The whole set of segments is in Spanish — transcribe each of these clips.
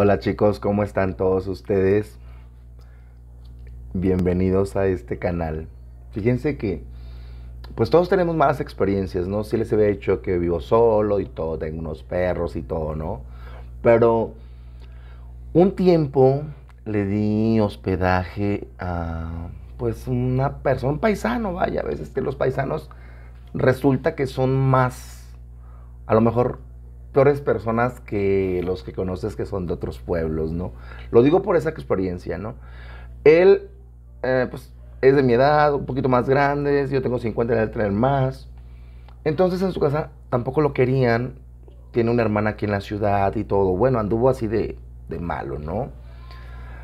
Hola chicos, ¿cómo están todos ustedes? Bienvenidos a este canal. Fíjense que, pues todos tenemos malas experiencias, ¿no? si les he dicho que vivo solo y todo, tengo unos perros y todo, ¿no? Pero un tiempo le di hospedaje a, pues, una persona, un paisano, vaya, a veces que los paisanos resulta que son más, a lo mejor personas que los que conoces que son de otros pueblos, ¿no? Lo digo por esa experiencia, ¿no? Él, eh, pues, es de mi edad, un poquito más grande, yo tengo 50, él tener más. Entonces en su casa tampoco lo querían, tiene una hermana aquí en la ciudad y todo. Bueno, anduvo así de, de malo, ¿no?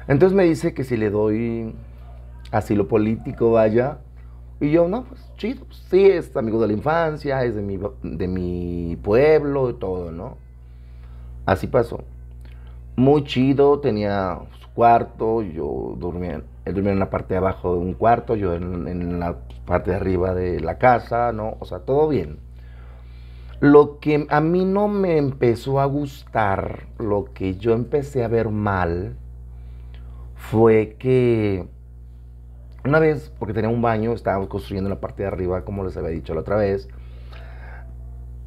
Entonces me dice que si le doy asilo político, vaya, y yo, no, pues chido, pues, sí, es amigo de la infancia, es de mi, de mi pueblo y todo, ¿no? Así pasó. Muy chido, tenía su cuarto, yo dormía, él dormía en la parte de abajo de un cuarto, yo en la parte de arriba de la casa, ¿no? O sea, todo bien. Lo que a mí no me empezó a gustar, lo que yo empecé a ver mal, fue que una vez, porque tenía un baño, estábamos construyendo la parte de arriba, como les había dicho la otra vez.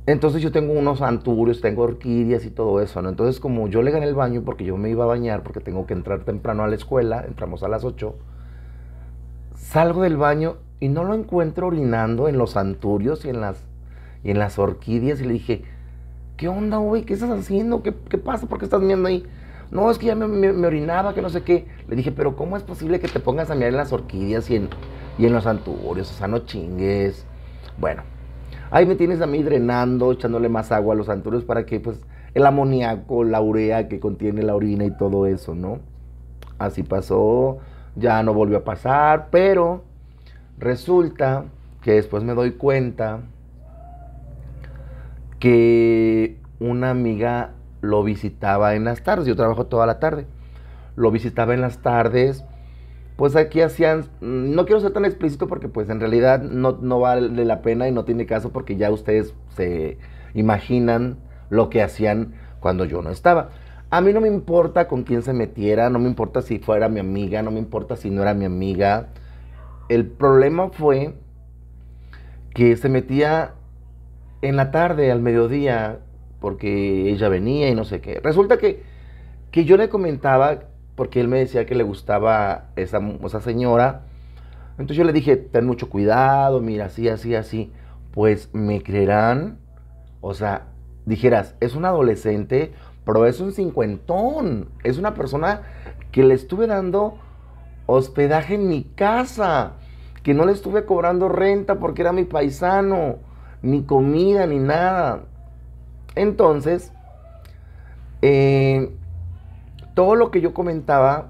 Entonces yo tengo unos anturios, tengo orquídeas y todo eso, ¿no? Entonces como yo le gané el baño porque yo me iba a bañar, porque tengo que entrar temprano a la escuela, entramos a las 8, salgo del baño y no lo encuentro orinando en los anturios y en las, y en las orquídeas y le dije, ¿qué onda, güey? ¿Qué estás haciendo? ¿Qué, ¿Qué, pasa? ¿Por qué estás viendo ahí? No, es que ya me, orinaba, que no sé qué. Le dije, pero ¿cómo es posible que te pongas a mirar en las orquídeas y en, y en los santuarios? O sea, no chingues. Bueno, ahí me tienes a mí drenando, echándole más agua a los santuarios para que, pues, el amoníaco, la urea que contiene la orina y todo eso, ¿no? Así pasó, ya no volvió a pasar, pero resulta que después me doy cuenta que una amiga lo visitaba en las tardes, yo trabajo toda la tarde, lo visitaba en las tardes, pues aquí hacían, no quiero ser tan explícito porque pues en realidad no, no vale la pena y no tiene caso porque ya ustedes se imaginan lo que hacían cuando yo no estaba. A mí no me importa con quién se metiera, no me importa si fuera mi amiga, no me importa si no era mi amiga. El problema fue que se metía en la tarde, al mediodía, porque ella venía y no sé qué. Resulta que, que yo le comentaba, porque él me decía que le gustaba esa, esa señora, entonces yo le dije, ten mucho cuidado, mira, así, así, así. Pues me creerán, o sea, dijeras, es un adolescente, pero es un cincuentón, es una persona que le estuve dando hospedaje en mi casa, que no le estuve cobrando renta porque era mi paisano, ni comida, ni nada. Entonces, eh, todo lo que yo comentaba,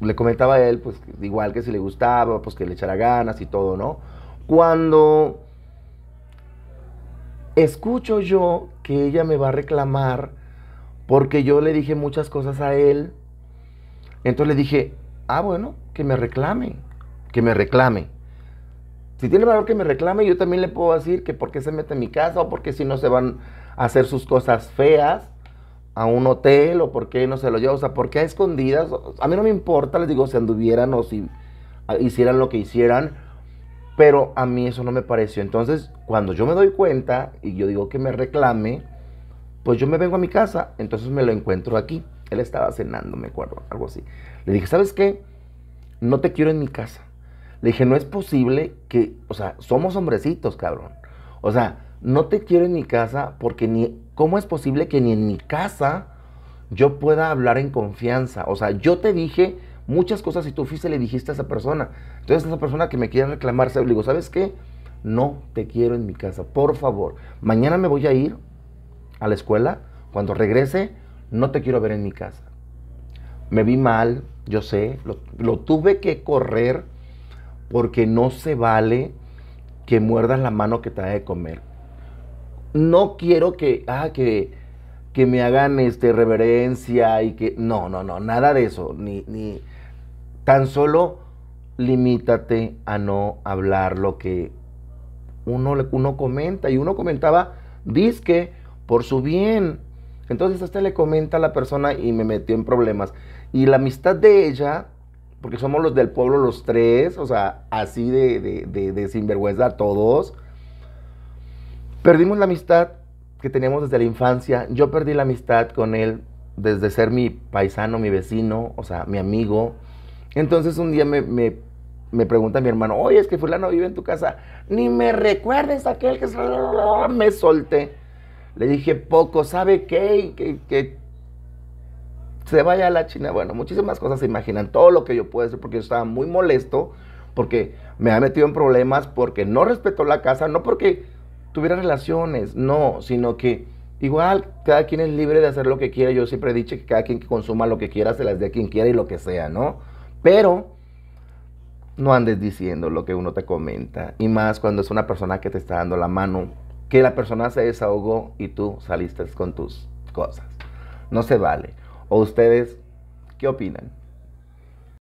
le comentaba a él, pues igual que si le gustaba, pues que le echara ganas y todo, ¿no? Cuando escucho yo que ella me va a reclamar porque yo le dije muchas cosas a él, entonces le dije, ah, bueno, que me reclame, que me reclame. Si tiene valor que me reclame, yo también le puedo decir que por qué se mete en mi casa o por qué si no se van a hacer sus cosas feas a un hotel o por qué no se lo lleva. O sea, por qué a escondidas. A mí no me importa, les digo, si anduvieran o si hicieran lo que hicieran. Pero a mí eso no me pareció. Entonces, cuando yo me doy cuenta y yo digo que me reclame, pues yo me vengo a mi casa. Entonces me lo encuentro aquí. Él estaba cenando, me acuerdo, algo así. Le dije, ¿sabes qué? No te quiero en mi casa. Le dije, no es posible que, o sea, somos hombrecitos, cabrón. O sea, no te quiero en mi casa porque ni, ¿cómo es posible que ni en mi casa yo pueda hablar en confianza? O sea, yo te dije muchas cosas y tú fuiste y le dijiste a esa persona. Entonces esa persona que me quiere reclamar, le digo, ¿sabes qué? No te quiero en mi casa, por favor. Mañana me voy a ir a la escuela. Cuando regrese, no te quiero ver en mi casa. Me vi mal, yo sé, lo tuve que correr porque no se vale que muerdas la mano que te da de comer. No quiero ah, que, que, me hagan este, reverencia y que... No, no, no, nada de eso. Ni, ni, tan solo limítate a no hablar lo que uno, uno comenta. Y uno comentaba, disque, por su bien. Entonces hasta le comenta a la persona y me metió en problemas. Y la amistad de ella porque somos los del pueblo los tres, o sea, así de, sinvergüenza todos. Perdimos la amistad que teníamos desde la infancia. Yo perdí la amistad con él desde ser mi paisano, mi vecino, o sea, mi amigo. Entonces un día me, me, me pregunta mi hermano, oye, es que fulano vive en tu casa. Ni me recuerdes aquel que me solté. Le dije, poco, ¿sabe qué? Que, que se vaya a la China. Bueno, muchísimas cosas se imaginan, todo lo que yo puedo hacer... porque yo estaba muy molesto, porque me ha metido en problemas, porque no respetó la casa, no porque tuviera relaciones, no, sino que igual cada quien es libre de hacer lo que quiera. Yo siempre he dicho que cada quien que consuma lo que quiera, se las dé a quien quiera y lo que sea, ¿no? Pero no andes diciendo lo que uno te comenta, y más cuando es una persona que te está dando la mano, que la persona se desahogó y tú saliste con tus cosas. No se vale. ¿O ustedes qué opinan?